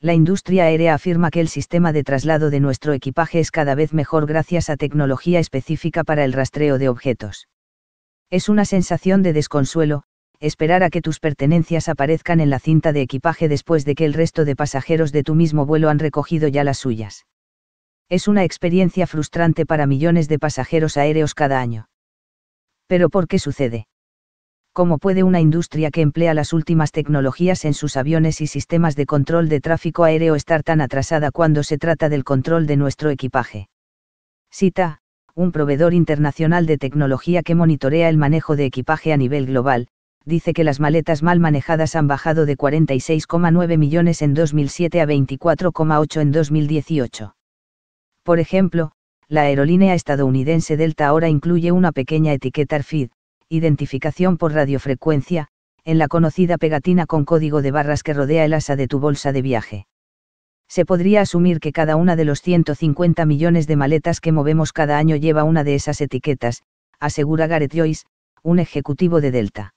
la industria aérea afirma que el sistema de traslado de nuestro equipaje es cada vez mejor gracias a tecnología específica para el rastreo de objetos. Es una sensación de desconsuelo, esperar a que tus pertenencias aparezcan en la cinta de equipaje después de que el resto de pasajeros de tu mismo vuelo han recogido ya las suyas. Es una experiencia frustrante para millones de pasajeros aéreos cada año. Pero ¿por qué sucede? ¿cómo puede una industria que emplea las últimas tecnologías en sus aviones y sistemas de control de tráfico aéreo estar tan atrasada cuando se trata del control de nuestro equipaje? Cita, un proveedor internacional de tecnología que monitorea el manejo de equipaje a nivel global, dice que las maletas mal manejadas han bajado de 46,9 millones en 2007 a 24,8 en 2018. Por ejemplo, la aerolínea estadounidense Delta ahora incluye una pequeña etiqueta RFID, identificación por radiofrecuencia, en la conocida pegatina con código de barras que rodea el asa de tu bolsa de viaje. Se podría asumir que cada una de los 150 millones de maletas que movemos cada año lleva una de esas etiquetas, asegura Gareth Joyce, un ejecutivo de Delta.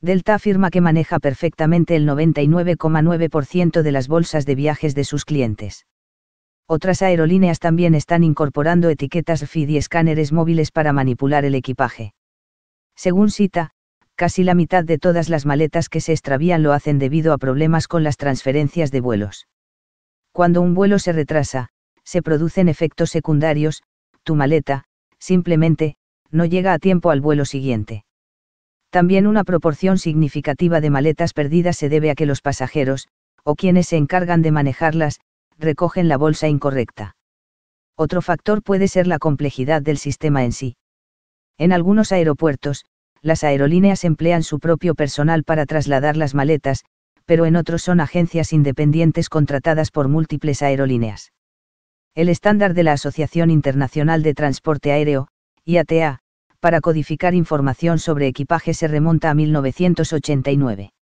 Delta afirma que maneja perfectamente el 99,9% de las bolsas de viajes de sus clientes. Otras aerolíneas también están incorporando etiquetas RFID y escáneres móviles para manipular el equipaje. Según cita, casi la mitad de todas las maletas que se extravían lo hacen debido a problemas con las transferencias de vuelos. Cuando un vuelo se retrasa, se producen efectos secundarios, tu maleta, simplemente, no llega a tiempo al vuelo siguiente. También una proporción significativa de maletas perdidas se debe a que los pasajeros, o quienes se encargan de manejarlas, recogen la bolsa incorrecta. Otro factor puede ser la complejidad del sistema en sí. En algunos aeropuertos, las aerolíneas emplean su propio personal para trasladar las maletas, pero en otros son agencias independientes contratadas por múltiples aerolíneas. El estándar de la Asociación Internacional de Transporte Aéreo, IATA, para codificar información sobre equipaje se remonta a 1989.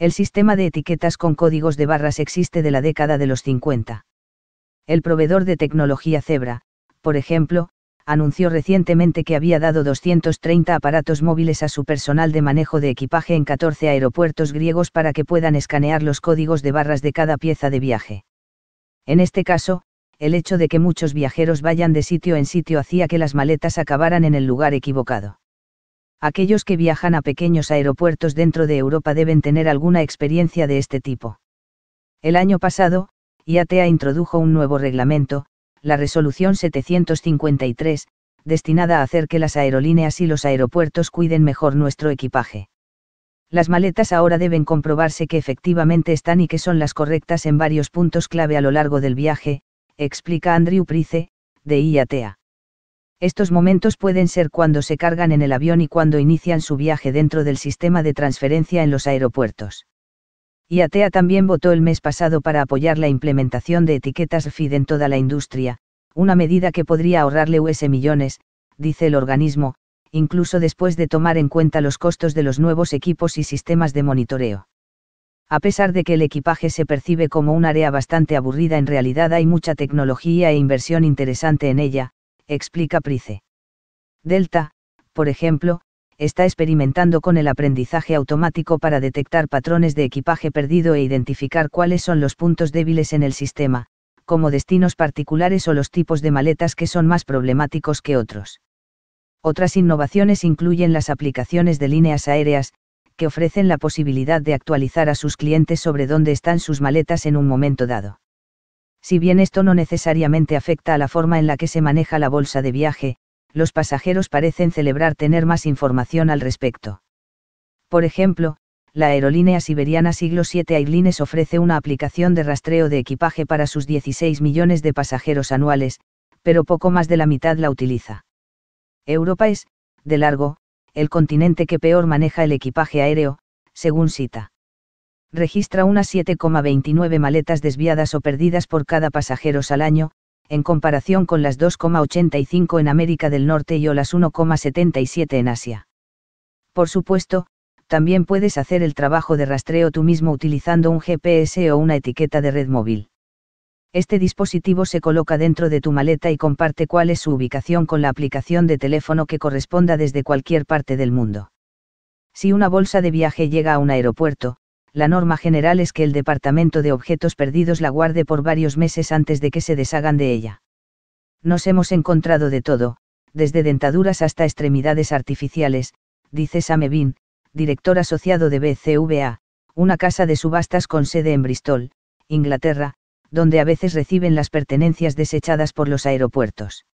El sistema de etiquetas con códigos de barras existe de la década de los 50. El proveedor de tecnología Zebra, por ejemplo, anunció recientemente que había dado 230 aparatos móviles a su personal de manejo de equipaje en 14 aeropuertos griegos para que puedan escanear los códigos de barras de cada pieza de viaje. En este caso, el hecho de que muchos viajeros vayan de sitio en sitio hacía que las maletas acabaran en el lugar equivocado. Aquellos que viajan a pequeños aeropuertos dentro de Europa deben tener alguna experiencia de este tipo. El año pasado, IATA introdujo un nuevo reglamento, la resolución 753, destinada a hacer que las aerolíneas y los aeropuertos cuiden mejor nuestro equipaje. Las maletas ahora deben comprobarse que efectivamente están y que son las correctas en varios puntos clave a lo largo del viaje, explica Andrew Price, de IATA. Estos momentos pueden ser cuando se cargan en el avión y cuando inician su viaje dentro del sistema de transferencia en los aeropuertos y ATEA también votó el mes pasado para apoyar la implementación de etiquetas FID en toda la industria, una medida que podría ahorrarle US millones, dice el organismo, incluso después de tomar en cuenta los costos de los nuevos equipos y sistemas de monitoreo. A pesar de que el equipaje se percibe como un área bastante aburrida, en realidad hay mucha tecnología e inversión interesante en ella, explica Price. Delta, por ejemplo, está experimentando con el aprendizaje automático para detectar patrones de equipaje perdido e identificar cuáles son los puntos débiles en el sistema, como destinos particulares o los tipos de maletas que son más problemáticos que otros. Otras innovaciones incluyen las aplicaciones de líneas aéreas, que ofrecen la posibilidad de actualizar a sus clientes sobre dónde están sus maletas en un momento dado. Si bien esto no necesariamente afecta a la forma en la que se maneja la bolsa de viaje, los pasajeros parecen celebrar tener más información al respecto. Por ejemplo, la aerolínea siberiana siglo VII Airlines ofrece una aplicación de rastreo de equipaje para sus 16 millones de pasajeros anuales, pero poco más de la mitad la utiliza. Europa es, de largo, el continente que peor maneja el equipaje aéreo, según cita. Registra unas 7,29 maletas desviadas o perdidas por cada pasajeros al año, en comparación con las 2,85 en América del Norte y o las 1,77 en Asia. Por supuesto, también puedes hacer el trabajo de rastreo tú mismo utilizando un GPS o una etiqueta de red móvil. Este dispositivo se coloca dentro de tu maleta y comparte cuál es su ubicación con la aplicación de teléfono que corresponda desde cualquier parte del mundo. Si una bolsa de viaje llega a un aeropuerto, la norma general es que el Departamento de Objetos Perdidos la guarde por varios meses antes de que se deshagan de ella. Nos hemos encontrado de todo, desde dentaduras hasta extremidades artificiales, dice Samevin, director asociado de BCVA, una casa de subastas con sede en Bristol, Inglaterra, donde a veces reciben las pertenencias desechadas por los aeropuertos.